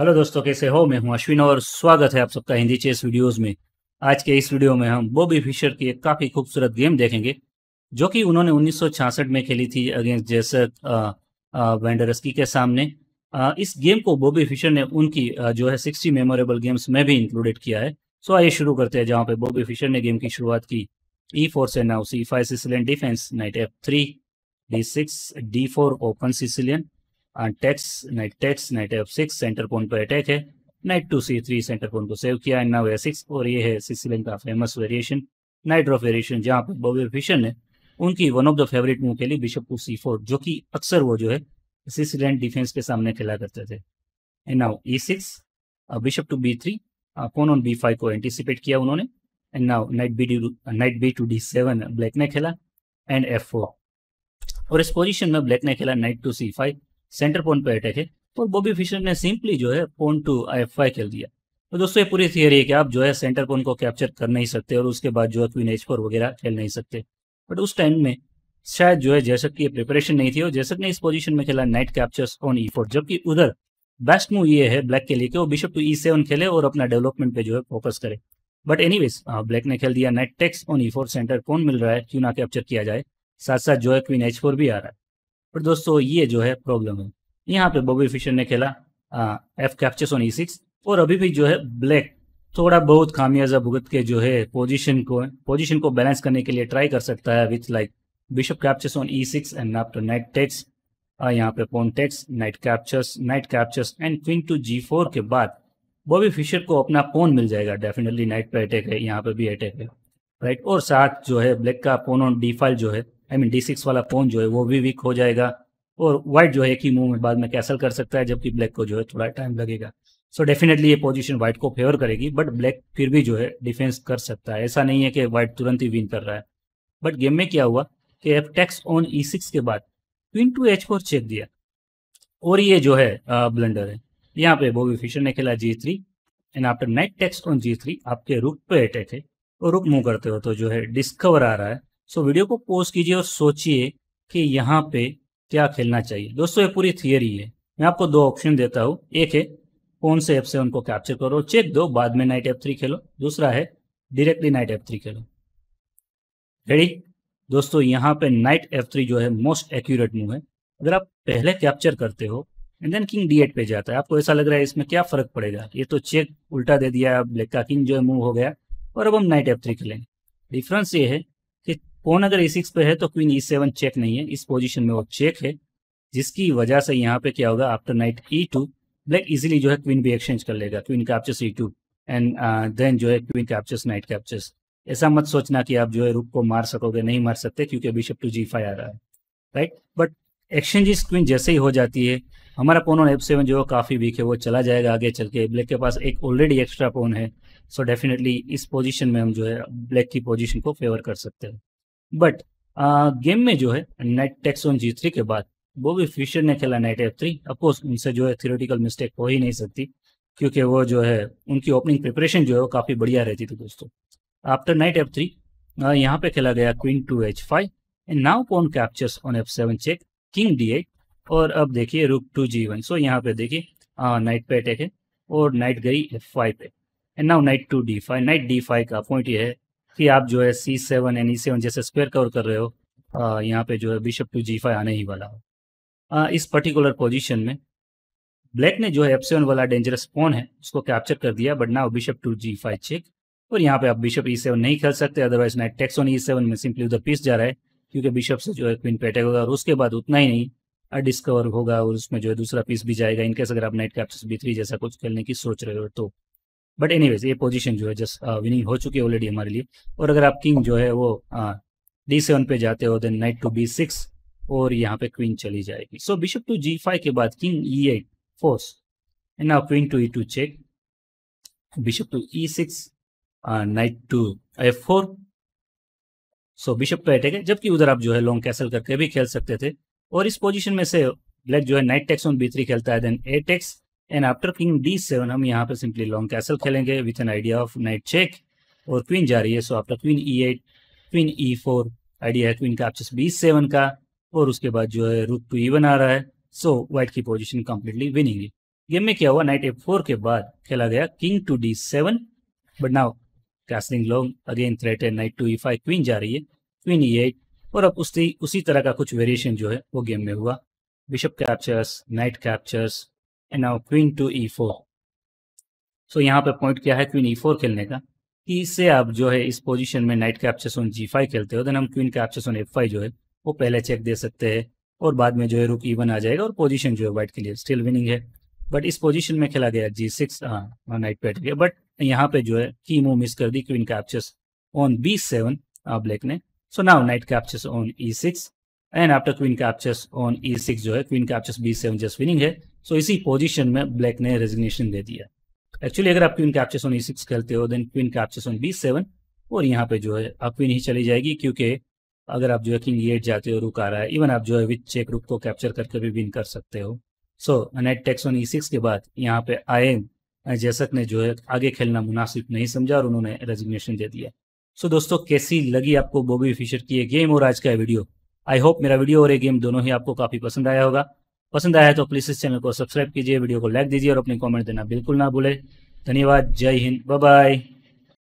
hello दोस्तों कैसे हो मैं हूं अश्विन और स्वागत है आप सबका हिंदी चेस वीडियोस में आज के इस वीडियो में हम बॉबी फिशर की एक काफ़ी खूबसूरत गेम देखेंगे जो कि उन्होंने 1966 में खेली थी अगेंस्ट जैसक वेंडरस्की के सामने आ, इस गेम को बॉबी फिशर ने उनकी आ, जो है सिक्सटी मेमोरेबल गेम्स में भी इंक्लूडेड किया है सो आइए शुरू करते हैं जहाँ पे बॉबी फिशर ने गेम की शुरुआत की ई e फोर से now c five Sicilian defence knight f three d six d four open Sicilian takes knight takes knight f six centre pawn पर अटैक है knight two c three centre pawn को save किया and now A six और ये है Sicilian का famous variation Najdorf variation जहाँ पर बॉबी फिशन ने उनकी one of the favourite move खेली बिशप टू सी फोर जो कि अक्सर वो जो है सिसिलियन डिफेंस के सामने खेला करते थे and now e six bishop two b three pawn on b five को एंटिसिपेट किया उन्होंने and now knight b d knight b two d seven black ने खेला एंड एफ फोर और इस पोजिशन में ब्लैक ने खेला knight two c five centre point पर अटैक है और बॉबी फिशर ने सिंपली जो है pawn two I f five खेल दिया तो दोस्तों ये पूरी थियरी है कि आप जो है सेंटर पॉइंट को कैप्चर कर नहीं सकते और उसके बाद जो है क्वीन एच फोर वगैरह खेल नहीं सकते बट उस टाइम में शायद जो है जैसक की प्रिपरेशन नहीं थी और जैसक ने इस पोजीशन में खेला knight captures on e four जबकि उधर बेस्ट मूव ये है ब्लैक के लिए कि वो बिशप टू ई सेवन खेले और अपना डेवलपमेंट पे जो है फोकस करे बट एनी ब्लैक ने खेल दिया knight takes on e four centre pawn मिल रहा है क्यों ना कैप्चर किया जाए साथ साथ जो है क्वीन एच फोर भी आ रहा है पर दोस्तों ये जो है प्रॉब्लम है यहाँ पे बॉबी फिशर ने खेला f captures on e six और अभी भी जो है ब्लैक थोड़ा बहुत खामियाजा भुगत के जो है पोजीशन को पोजीशन को बैलेंस करने के लिए ट्राई कर सकता है with like bishop captures on e six and after knight takes यहाँ पे pawn takes knight captures knight captures and queen two g four के बाद बॉबी फिशर को अपना पोन मिल जाएगा डेफिनेटली नाइट पे अटैक है यहाँ पे भी अटैक है राइट और साथ जो है ब्लैक का पोन ऑन डी फाइल जो है आई मीन डी सिक्स वाला फोन जो है वो भी वीक हो जाएगा और व्हाइट जो है एक ही मूव में बाद में कैसल कर सकता है जबकि ब्लैक को जो है थोड़ा टाइम लगेगा सो so डेफिनेटली ये पोजीशन व्हाइट को फेवर करेगी बट ब्लैक फिर भी जो है डिफेंस कर सकता है ऐसा नहीं है कि व्हाइट तुरंत ही विन कर रहा है बट गेम में क्या हुआ कि f takes on e six के बाद queen two h four check दिया और ये जो है ब्लंडर है यहाँ पे बॉबी फिशर ने खेला g three and after knight takes on g three आपके रुक पे अटैक है और रुक मूव करते हो तो जो है डिस्कवर आ रहा है सो वीडियो को पोज कीजिए और सोचिए कि यहाँ पे क्या खेलना चाहिए दोस्तों ये पूरी थियरी है मैं आपको दो ऑप्शन देता हूँ एक है कौन से एप से उनको कैप्चर करो चेक दो बाद में नाइट एफ थ्री खेलो दूसरा है डायरेक्टली नाइट एफ थ्री खेलो रेडी दोस्तों यहाँ पे नाइट एफ थ्री जो है मोस्ट एक्यूरेट मूव है अगर आप पहले कैप्चर करते हो and then king d eight पे जाता है आपको ऐसा लग रहा है इसमें क्या फर्क पड़ेगा ये तो चेक उल्टा दे दिया ब्लैक का किंग जो है मूव हो गया और अब हम नाइट एफ थ्री खेलेंगे डिफरेंस ये है पोन अगर ए सिक्स पे है तो क्वीन ई सेवन चेक नहीं है इस पोजीशन में वो चेक है जिसकी वजह से यहाँ पे क्या होगा after knight e two black easily जो है क्वीन भी एक्सचेंज कर लेगा queen captures e two and then जो है क्वीन कैप्चर्स नाइट कैप्चर्स ऐसा मत सोचना कि आप जो है रुक को मार सकोगे नहीं मार सकते क्योंकि अभी टू जी फाइव आ रहा है राइट बट एक्सचेंज इस क्वीन जैसे ही हो जाती है हमारा पोन और एफ सेवन जो है काफ़ी वीक है वो चला जाएगा आगे चल के ब्लैक के पास एक ऑलरेडी एक्स्ट्रा पोन है सो so डेफिनेटली इस पोजीशन में हम जो है ब्लैक की पोजीशन को फेवर कर सकते हैं बट गेम में जो है knight takes one g three के बाद भी फिशर ने खेला नाइट एफ थ्री अफकोर्स उनसे जो है थियोरिटिकल मिस्टेक हो ही नहीं सकती क्योंकि वो जो है उनकी ओपनिंग प्रिपरेशन जो है वो काफ़ी बढ़िया रहती थी दोस्तों आफ्टर नाइट एफ थ्री यहाँ पे खेला गया queen two h five and now pawn captures on f seven check king d eight और अब देखिए रुक टू जी वन सो यहाँ पे देखिए नाइट पे अटैक है और नाइट गई एफ फाइव पे and now knight two d five knight d five का पॉइंट ये है कि आप जो है c seven n e seven जैसे स्क्वेयर कवर कर रहे हो यहाँ पे जो है बिशप टू जी फाइव आने ही वाला हो इस पर्टिकुलर पोजीशन में ब्लैक ने जो है एफ सेवन वाला डेंजरस पोन है उसको कैप्चर कर दिया बट ना bishop two g five check और यहाँ पे आप बिशप ई सेवन नहीं खेल सकते otherwise knight takes on e seven में सिंपली उधर पीस जा रहा है क्योंकि बिशप से जो है क्वीन पेटेक होगा और उसके बाद उतना ही नहीं डिस्कवर होगा और उसमें जो है दूसरा पीस भी जाएगा इनकेस अगर आप नाइट कैप्चर बी थ्री जैसा कुछ खेलने की सोच रहे हो तो बट एनीवेज ये पोजीशन जो है जस्ट विनिंग uh, हो चुकी है ऑलरेडी हमारे लिए और अगर आप किंग जो है वो डी uh, सेवन पे जाते हो then knight two b six और यहाँ पे क्वीन चली जाएगी so bishop two g five के बाद king e eight force and now queen two e two check bishop two e six knight two f four so bishop तो attack है जबकि उधर आप जो है लॉन्ग कैसल करके भी खेल सकते थे और इस पोजिशन में से ब्लैक जो है knight takes on b three खेलता है then a takes and after king d seven हम यहाँ पे सिंपली लॉन्ग कैसल खेलेंगे with an idea of knight check और क्वीन जा रही है so after queen e eight queen e four idea है क्वीन का बी सेवन का और उसके बाद जो है रूट टू ईवन आ रहा है सो व्हाइट की पोजिशन कम्प्लीटली विनिंग है गेम में क्या हुआ नाइट एफ फोर के बाद खेला गया king two d seven but now castling long again threat है knight two e five queen जा रही है क्वीन ई एट और अब उसी उसी तरह का कुछ वेरिएशन जो है वो गेम में हुआ bishop captures knight captures and now queen two e four so यहाँ पे पॉइंट क्या है क्वीन ई फोर खेलने का कि इससे आप जो है इस पोजीशन में नाइट के कैप्चे सोन जी फाइव खेलते हो देन हम क्वीन के कैप्चे सोन एफ फाइव जो है वो पहले चेक दे सकते हैं और बाद में जो है रुक इवन e आ जाएगा और पोजीशन जो है व्हाइट के लिए स्टिल विनिंग है बट इस पोजीशन में खेला गया जी सिक्स नाइट पे गया बट यहाँ पे जो है की मूव मिस कर दी queen captures on b seven black ने so now knight captures on e six and after queen captures on e six जो है queen captures b seven just winning है सो इसी पोजिशन में ब्लैक ने resignation दे दिया एक्चुअली अगर आप queen captures on e six खेलते हो then queen captures on b seven और यहाँ पे जो है आप क्वीन ही चली जाएगी क्योंकि अगर आप जो है किंग एट जाते हो रुक आ रहा है इवन आप जो है विथ चेक रुक को कैप्चर करके भी विन कर सकते हो so knight takes on e six के बाद यहाँ पे आए जैसक ने जो है आगे खेलना मुनासिब नहीं समझा और उन्होंने रेजिग्नेशन दे दिया सो so, दोस्तों कैसी लगी आपको बॉबी फिशर की ये गेम और आज का वीडियो आई होप मेरा वीडियो और ये गेम दोनों ही आपको काफ़ी पसंद आया होगा पसंद आया तो प्लीज़ इस चैनल को सब्सक्राइब कीजिए वीडियो को लाइक दीजिए और अपने कॉमेंट देना बिल्कुल ना भूले धन्यवाद जय हिंद बाय